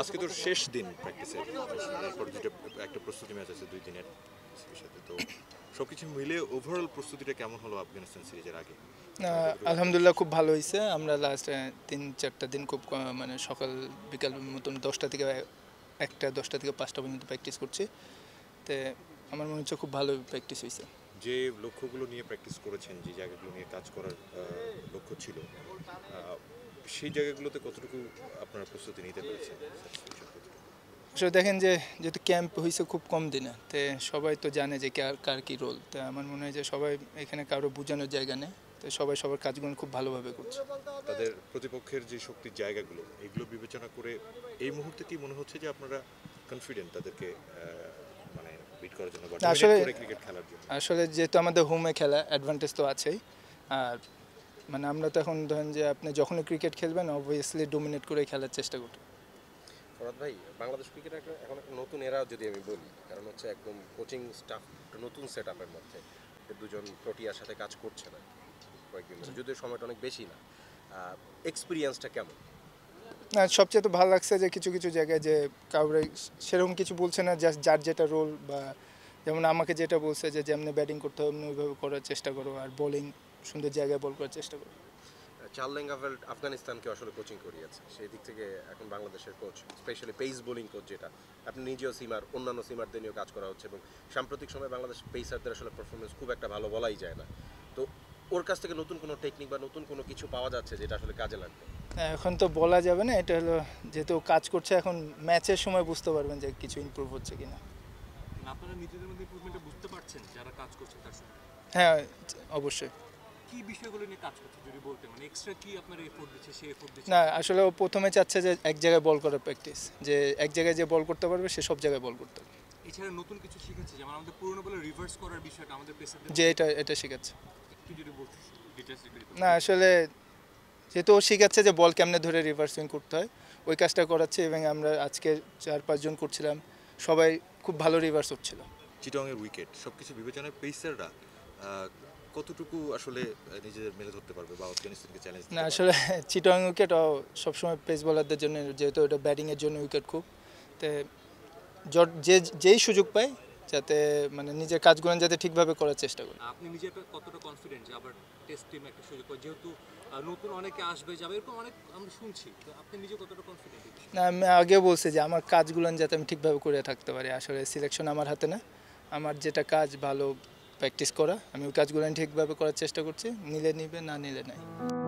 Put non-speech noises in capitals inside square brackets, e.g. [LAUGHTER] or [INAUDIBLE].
আজকে তো শেষ দিন প্র্যাকটিসের তারপর দুটো একটা প্রস্তুতি ম্যাচ আছে দুই দিনের সাথে তো সব কিছু মিলে ওভারঅল প্রস্তুতিটা কেমন হলো আফগানিস্তান সিরিজের আগে আলহামদুলিল্লাহ খুব ভালো হয়েছে আমরা লাস্ট তিন চারটা দিন খুব মানে সকাল বিকাল মতন দশটা থেকে একটা দশটা থেকে পাঁচটা পর্যন্ত প্র্যাকটিস করছি তো আমার মনে হচ্ছে খুব ভালো প্র্যাকটিস হয়েছে যে লক্ষ্যগুলো নিয়ে প্র্যাকটিস করেছেন যে জায়গাগুলো নিয়ে কাজ করার লক্ষ্য ছিল সেই জায়গাগুলোতে কতটুকু আপনারা প্রস্তুতি নিতে পেরেছেন দেখেন যে যেহেতু ক্যাম্প হয়েছে খুব কম দিনে তে সবাই তো জানে যে কার কার কী রোল তা আমার মনে হয় যে সবাই এখানে কারো বোঝানোর জায়গা নেই তো সবাই সবার কাজগুলো খুব ভালোভাবে করছে তাদের প্রতিপক্ষের যে শক্তির জায়গাগুলো এগুলো বিবেচনা করে এই মুহূর্তে কি মনে হচ্ছে যে আপনারা কনফিডেন্ট তাদেরকে বিট করার জন্য আসলে ক্রিকেট খেলার জন্য আসলে যেহেতু আমাদের হোমে খেলা অ্যাডভান্টেজ তো আছেই আর মানে আমরা তো এখন ধরেন যে আপনি যখনই ক্রিকেট খেলবেন অবভিয়াসলি ডোমিনেট করে খেলার চেষ্টা করব ফরাদ ভাই বাংলাদেশ ক্রিকেট একটা এখন একটা নতুন এরা যদি আমি বলি কারণ হচ্ছে একদম কোচিং স্টাফ একটা নতুন সেট আপের মধ্যে দুজন প্রোটিয়ার সাথে কাজ করছে না কয়েকদিন যদিও সময়টা অনেক বেশি না এক্সপিরিয়েন্সটা কেমন না সবচেয়ে তো ভালো লাগছে যে কিছু কিছু জায়গায় যে কাউরে সেরকম কিছু বলছে না জাস্ট যার যেটা রোল বা যেমন আমাকে যেটা বলছে যে যেমনি ব্যাটিং করতে হবে ওইভাবে করার চেষ্টা করো আর বোলিং সুন্দর জায়গায় বল করার চেষ্টা করো চার্লিং চার্লেঙ্গাভেল আফগানিস্তানকে আসলে কোচিং করিয়েছে সেই দিক থেকে এখন বাংলাদেশের coach specially pace bowling coach যেটা আপনি নিজেও সিমার অন্যান্য সীমারদের নিয়েও কাজ করা হচ্ছে এবং সাম্প্রতিক সময়ে বাংলাদেশ পেসারদের আসলে পারফরমেন্স খুব একটা ভালো বলাই যায় না তো ওর কাছ থেকে নতুন কোনো টেকনিক বা নতুন কোনো কিছু পাওয়া যাচ্ছে যেটা আসলে কাজে লাগবে হ্যাঁ, এখন তো বলা যাবে না এটা হলো যেহেতু কাজ করছে এখন ম্যাচের সময় বুঝতে পারবেন যে কিছু ইম্প্রুভ হচ্ছে কি মানে আপনারা নিজেদের মধ্যে বুঝতে পারছেন যারা কাজ করছে হ্যাঁ অবশ্যই বিষয়গুলো নিয়ে কাজ করছে যদি এক্সট্রা মানে আপনারা দিচ্ছে না আসলে ও প্রথমে চাচ্ছে যে এক জায়গায় বল করার প্র্যাকটিস যে এক জায়গায় যে বল করতে পারবে সে সব জায়গায় বল করতে পারবে এছাড়া নতুন কিছু শিখেছে যেমন আমাদের পুরনো বলে রিভার্স করার বিষয়টা আমাদের পেসারদের যে এটা এটা শেখাচ্ছে না আসলে যেহেতু ও শিখাচ্ছে যে বল কেমনে ধরে রিভার্স সুইং করতে হয় ওই কাজটা করাচ্ছে এবং আমরা আজকে চার পাঁচজন করছিলাম সবাই খুব ভালো রিভার্স হচ্ছিল এর উইকেট সব কিছু বিবেচনায় পেসাররা কতটুকু আসলে নিজেদের মেলে ধরতে পারবে বা আফগানিস্তানকে চ্যালেঞ্জ না আসলে [LAUGHS] চিটং উইকেট সবসময় পেস বলারদের জন্য যেহেতু ওটা ব্যাটিংয়ের জন্য উইকেট খুব তে যে যেই সুযোগ পায় যাতে মানে নিজের কাজগুলো যাতে ঠিকভাবে করার চেষ্টা করে আপনি নিজে কতটা কনফিডেন্ট যে আবার টেস্ট টিম একটা সুযোগ যেহেতু নতুন অনেকে আসবে যাবে এরকম অনেক আমরা শুনছি তো আপনি নিজে কতটা কনফিডেন্ট না আমি আগে বলছি যে আমার কাজগুলো যাতে আমি ঠিকভাবে করে থাকতে পারি আসলে সিলেকশন আমার হাতে না আমার যেটা কাজ ভালো প্র্যাকটিস করা আমি ওই কাজগুলো ঠিকভাবে করার চেষ্টা করছি নিলে নিবে না নিলে নাই